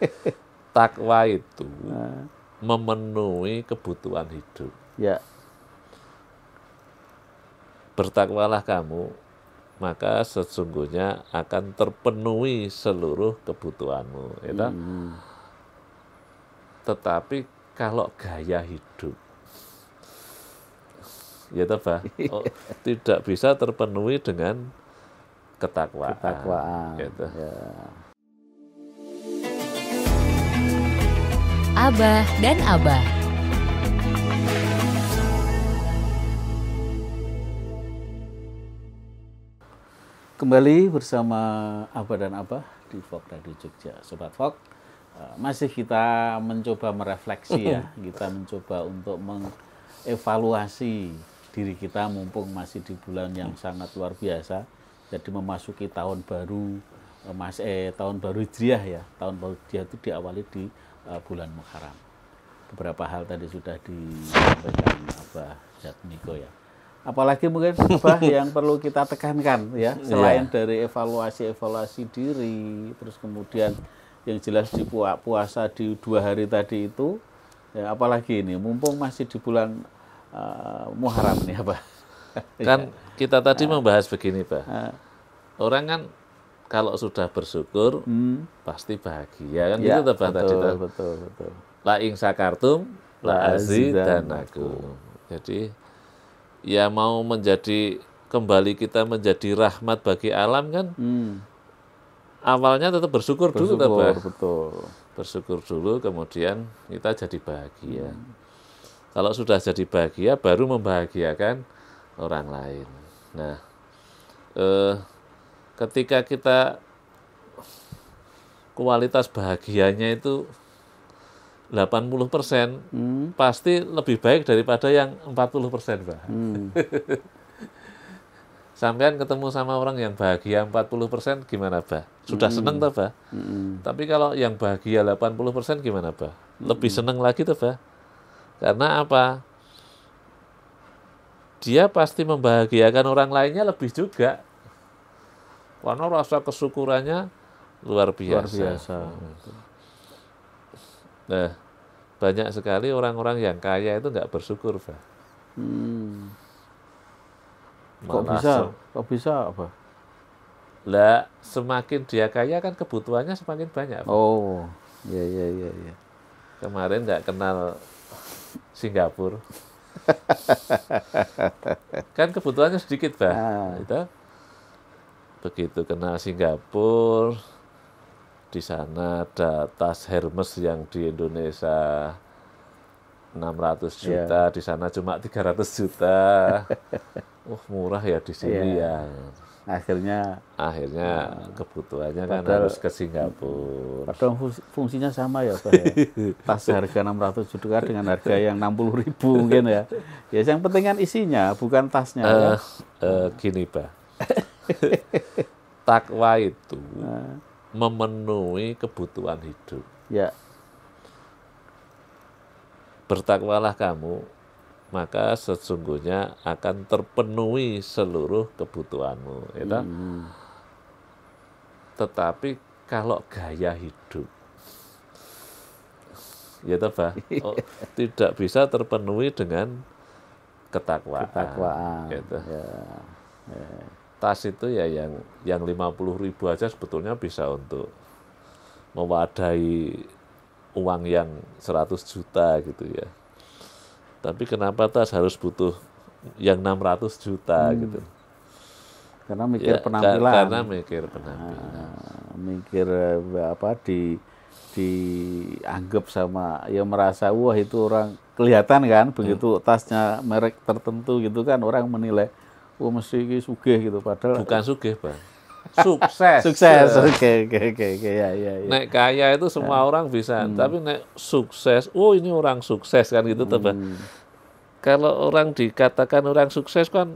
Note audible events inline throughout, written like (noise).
(laughs) takwa itu nah. memenuhi kebutuhan hidup. Ya. Bertakwalah kamu, maka sesungguhnya akan terpenuhi seluruh kebutuhanmu. Ya hmm. Tetapi kalau gaya hidup, ya (laughs) oh, tidak bisa terpenuhi dengan ketakwaan. Ketakwaan. Gitu. Ya. Abah dan Abah. Kembali bersama Abah dan Abah di Vlog Radio Jogja. Sobat Fok, eh, masih kita mencoba merefleksi ya, kita mencoba untuk mengevaluasi diri kita mumpung masih di bulan yang sangat luar biasa. Jadi memasuki tahun baru Eh, Mas eh, tahun baru Hijriah ya. Tahun baru dia itu diawali di uh, bulan Muharram. Beberapa hal tadi sudah disampaikan Abah Jatmiko ya. Apalagi mungkin Abah (laughs) yang perlu kita tekankan ya, iya. selain yeah. dari evaluasi-evaluasi diri, terus kemudian yang jelas di puasa di dua hari tadi itu, ya, apalagi ini mumpung masih di bulan uh, Muharram nih Abah. Kan (laughs) kita tadi uh, membahas begini, Pak. Uh, nah. Orang kan kalau sudah bersyukur hmm. pasti bahagia kan ya, gitu betul, tadi betul, betul, betul. ing sakartum la dan aku. Jadi ya mau menjadi kembali kita menjadi rahmat bagi alam kan hmm. awalnya tetap bersyukur, bersyukur dulu tetap betul. bersyukur dulu kemudian kita jadi bahagia hmm. kalau sudah jadi bahagia baru membahagiakan orang lain nah eh, ketika kita kualitas bahagianya itu 80 persen hmm. pasti lebih baik daripada yang 40 persen, Pak. Hmm. (laughs) Sampean ketemu sama orang yang bahagia 40 persen gimana, Pak? Sudah hmm. seneng, toh, Pak? Hmm. Tapi kalau yang bahagia 80 persen gimana, Pak? Lebih hmm. seneng lagi, toh, Pak? Karena apa? Dia pasti membahagiakan orang lainnya lebih juga karena rasa kesyukurannya luar biasa. Luar biasa. Nah, banyak sekali orang-orang yang kaya itu nggak bersyukur, Pak. Hmm. Kok bisa? Kok bisa apa? Lah, semakin dia kaya kan kebutuhannya semakin banyak. Pak. Oh, iya iya iya iya. Kemarin nggak kenal Singapura. (laughs) kan kebutuhannya sedikit, Pak. Nah. Itu begitu kena Singapura di sana ada tas Hermes yang di Indonesia 600 iya. juta yeah. di sana cuma 300 juta uh (laughs) murah ya di sini yeah. ya akhirnya akhirnya uh, kebutuhannya kan padahal, kan harus ke Singapura. Padahal fungsinya sama ya Pak ya. (laughs) Tas harga 600 juta dengan harga yang 60 ribu mungkin ya. Ya yang penting kan isinya bukan tasnya. Uh, ya. uh, gini Pak. (laughs) takwa itu nah. memenuhi kebutuhan hidup. Ya. Bertakwalah kamu, maka sesungguhnya akan terpenuhi seluruh kebutuhanmu. Ya hmm. Tetapi kalau gaya hidup, ya (laughs) oh, tidak bisa terpenuhi dengan ketakwaan. Ketakwaan. Gitu. Ya. Ya tas itu ya yang yang 50 ribu aja sebetulnya bisa untuk mewadahi uang yang 100 juta gitu ya. Tapi kenapa tas harus butuh yang 600 juta hmm. gitu. Karena mikir ya, penampilan. Karena mikir penampilan. Nah, mikir eh, apa di dianggap sama ya merasa wah itu orang kelihatan kan begitu hmm. tasnya merek tertentu gitu kan orang menilai oh mesti ini sugih gitu padahal bukan sugih, Bang. (laughs) Sukses. sukses. (laughs) Oke, oke, oke, oke. Ya, ya, ya. Nek kaya itu semua ya. orang bisa, hmm. tapi nek sukses, oh ini orang sukses kan gitu hmm. pak Kalau orang dikatakan orang sukses kan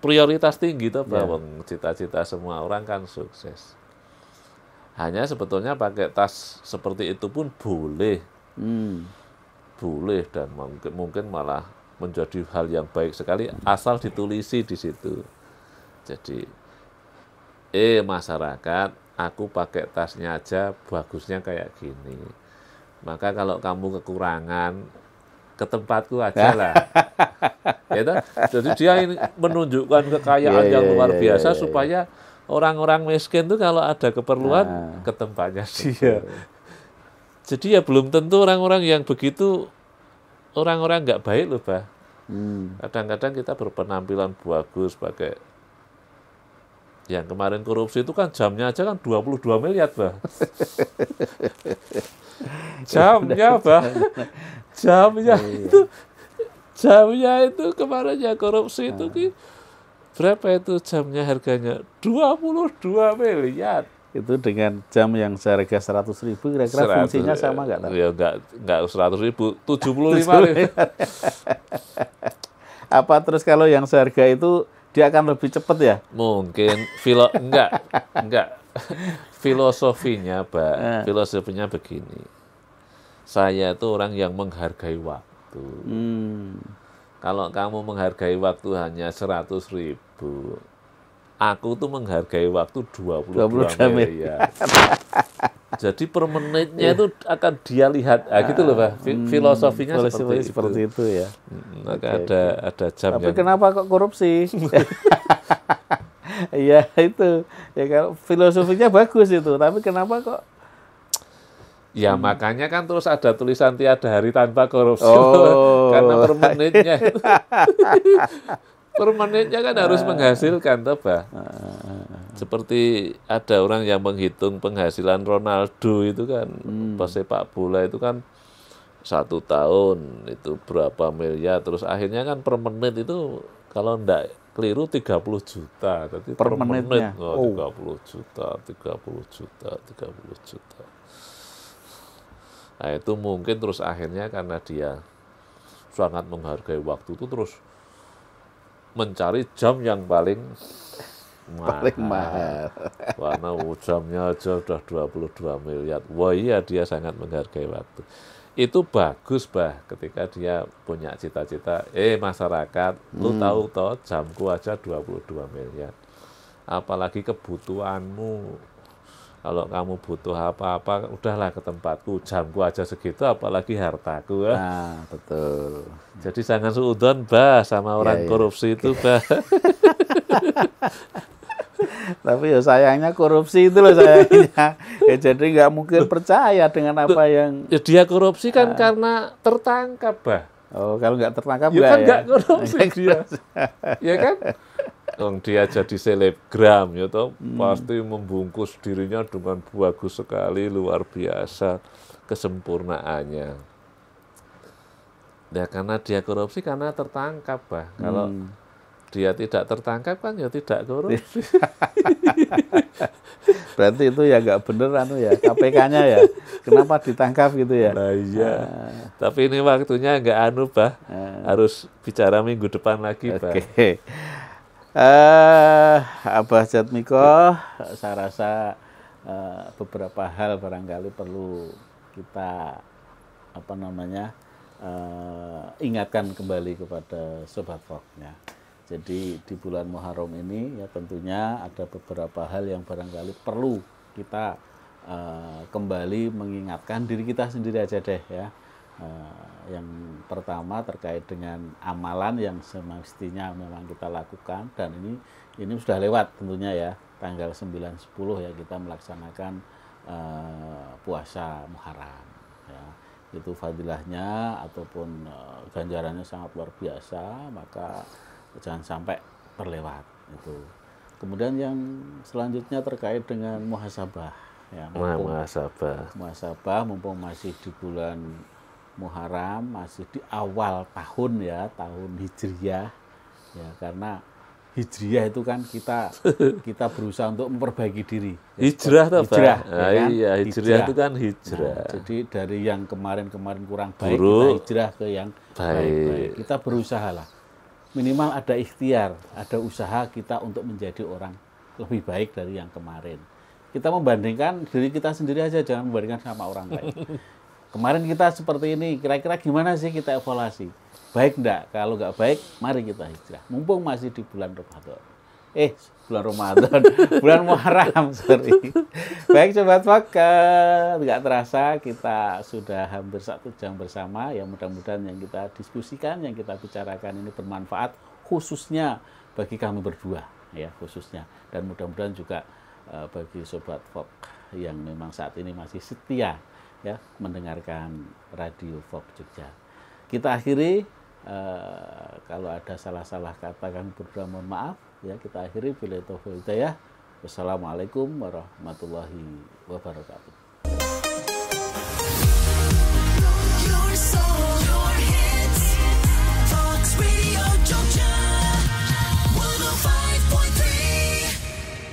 prioritas tinggi tuh pak ya. cita-cita semua orang kan sukses. Hanya sebetulnya pakai tas seperti itu pun boleh, hmm. boleh dan mungkin mungkin malah menjadi hal yang baik sekali asal ditulisi di situ. Jadi eh masyarakat, aku pakai tasnya aja bagusnya kayak gini. Maka kalau kamu kekurangan ke tempatku aja lah. ya, Jadi dia ini menunjukkan kekayaan yeah, yang iya, iya, iya, luar yeah, biasa yeah, yeah, supaya orang-orang miskin tuh kalau ada keperluan nah, ke tempatnya dia. Jadi ya belum tentu orang-orang yang begitu orang-orang nggak baik loh bah. Hmm. Kadang-kadang kita berpenampilan bagus pakai yang kemarin korupsi itu kan jamnya aja kan 22 miliar, Bah. (laughs) jamnya, Bah. jamnya iya. itu jamnya itu kemarin ya korupsi itu ah. ki berapa itu jamnya harganya? 22 miliar itu dengan jam yang seharga seratus ribu kira-kira fungsinya sama nggak? Ya nggak nggak seratus ribu, tujuh puluh lima (laughs) Apa terus kalau yang seharga itu dia akan lebih cepat ya? Mungkin filo enggak (laughs) enggak filosofinya, Pak. Nah. Eh. Filosofinya begini. Saya itu orang yang menghargai waktu. Hmm. Kalau kamu menghargai waktu hanya seratus ribu, aku tuh menghargai waktu 22, 22 miliar. Jadi per menitnya itu iya. akan dia lihat. Ah, gitu loh, Pak. Hmm, filosofinya hmm, seperti, itu. seperti itu ya. Maka okay. ada ada jam Tapi yang... kenapa kok korupsi? (laughs) Iya, itu. Ya kalau filosofinya bagus itu, tapi kenapa kok Ya hmm. makanya kan terus ada tulisan tiada hari tanpa korupsi oh. (laughs) karena per menitnya (laughs) permanennya kan harus ah. menghasilkan teba. Ah, ah, Seperti ada orang yang menghitung penghasilan Ronaldo itu kan hmm. pas sepak bola itu kan satu tahun itu berapa miliar terus akhirnya kan per menit itu kalau ndak keliru 30 juta tapi per, per menit oh. 30 juta 30 juta 30 juta nah itu mungkin terus akhirnya karena dia sangat menghargai waktu itu terus mencari jam yang paling mahal. Paling mahal. Karena jamnya aja udah 22 miliar. Wah iya dia sangat menghargai waktu. Itu bagus bah ketika dia punya cita-cita, eh masyarakat, hmm. lu tahu toh jamku aja 22 miliar. Apalagi kebutuhanmu kalau kamu butuh apa-apa, udahlah ke tempatku, jamku aja segitu, apalagi hartaku. Ya. Nah, betul. Jadi jangan suudon, bah, sama iya, orang ya, korupsi itu, (laughs) bah. Tapi ya sayangnya korupsi itu loh sayangnya. Ya jadi nggak mungkin percaya dengan apa yang... Ya, dia korupsi kan nah. karena tertangkap, bah. Oh, kalau nggak tertangkap ya, kan ya? nggak ya? korupsi dia. (laughs) ya kan? Wong dia jadi selebgram ya toh hmm. pasti membungkus dirinya dengan bagus sekali luar biasa kesempurnaannya. Ya karena dia korupsi karena tertangkap bah. Kalau hmm. dia tidak tertangkap kan ya tidak korupsi. (laughs) Berarti itu ya nggak bener anu ya KPK-nya ya. Kenapa ditangkap gitu ya? Nah, iya. Ah. Tapi ini waktunya nggak anu bah. Ah. Harus bicara minggu depan lagi okay. bah eh Abah Jatmiko saya rasa eh, beberapa hal barangkali perlu kita apa namanya eh, ingatkan kembali kepada sobat voknya. Jadi di bulan Muharram ini ya tentunya ada beberapa hal yang barangkali perlu kita eh, kembali mengingatkan diri kita sendiri aja deh ya Eh, yang pertama terkait dengan amalan yang semestinya memang kita lakukan dan ini ini sudah lewat tentunya ya tanggal 9-10 ya kita melaksanakan uh, puasa Muharram ya itu fadilahnya ataupun uh, ganjarannya sangat luar biasa maka jangan sampai terlewat itu kemudian yang selanjutnya terkait dengan muhasabah ya muhasabah muhasabah mumpung masih di bulan Muharram masih di awal tahun ya, tahun Hijriyah Ya, karena Hijriyah itu kan kita (laughs) kita berusaha untuk memperbaiki diri. Ya, hijrah tuh hijrah, ah, ya kan? Iya, hijrah, itu kan hijrah. Nah, jadi dari yang kemarin-kemarin kurang baik Buruk, kita hijrah ke yang baik-baik. Kita berusaha lah. Minimal ada ikhtiar, ada usaha kita untuk menjadi orang lebih baik dari yang kemarin. Kita membandingkan diri kita sendiri aja, jangan membandingkan sama orang lain. (laughs) kemarin kita seperti ini, kira-kira gimana sih kita evaluasi? Baik enggak? Kalau enggak baik, mari kita hijrah. Mumpung masih di bulan Ramadan. Eh, bulan Ramadan, (laughs) bulan Muharram, sorry. Baik Sobat Fakat, nggak terasa kita sudah hampir satu jam bersama. Ya mudah-mudahan yang kita diskusikan, yang kita bicarakan ini bermanfaat khususnya bagi kami berdua ya khususnya dan mudah-mudahan juga eh, bagi Sobat Fok yang memang saat ini masih setia ya mendengarkan radio Folk Jogja. Kita akhiri uh, kalau ada salah-salah kata kami berdua mohon maaf ya kita akhiri bila taufik ya. Wassalamualaikum warahmatullahi wabarakatuh. Your soul, your